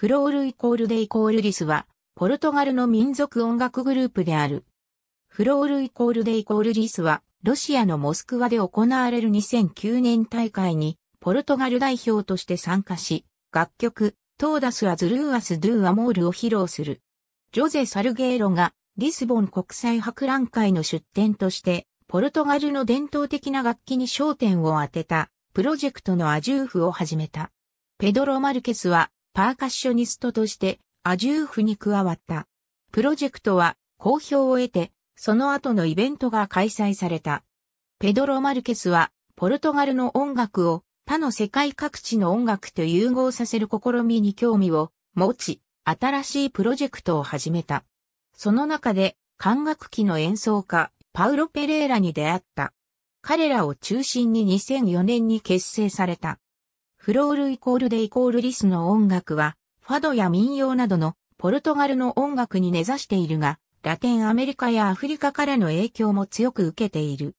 フロールイコールデイコールリスは、ポルトガルの民族音楽グループである。フロールイコールデイコールリスは、ロシアのモスクワで行われる2009年大会に、ポルトガル代表として参加し、楽曲、トーダス・アズルーアス・ドゥ・アモールを披露する。ジョゼ・サルゲーロが、リスボン国際博覧会の出展として、ポルトガルの伝統的な楽器に焦点を当てた、プロジェクトのアジューフを始めた。ペドロ・マルケスは、パーカッショニストとしてアジューフに加わった。プロジェクトは好評を得て、その後のイベントが開催された。ペドロ・マルケスは、ポルトガルの音楽を他の世界各地の音楽と融合させる試みに興味を持ち、新しいプロジェクトを始めた。その中で、管楽器の演奏家、パウロ・ペレーラに出会った。彼らを中心に2004年に結成された。フロールイコールでイコールリスの音楽は、ファドや民謡などのポルトガルの音楽に根ざしているが、ラテンアメリカやアフリカからの影響も強く受けている。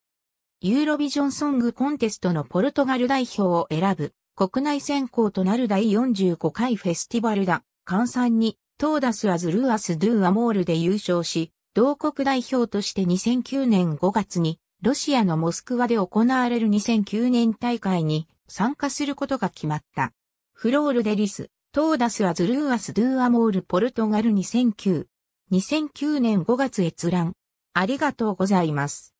ユーロビジョンソングコンテストのポルトガル代表を選ぶ、国内選考となる第45回フェスティバルだ、換算に、トーダス・アズ・ルーアス・ドゥ・アモールで優勝し、同国代表として2009年5月に、ロシアのモスクワで行われる2009年大会に参加することが決まった。フロールデリス、トーダスアズルーアスドゥーアモールポルトガル2009。2009年5月閲覧。ありがとうございます。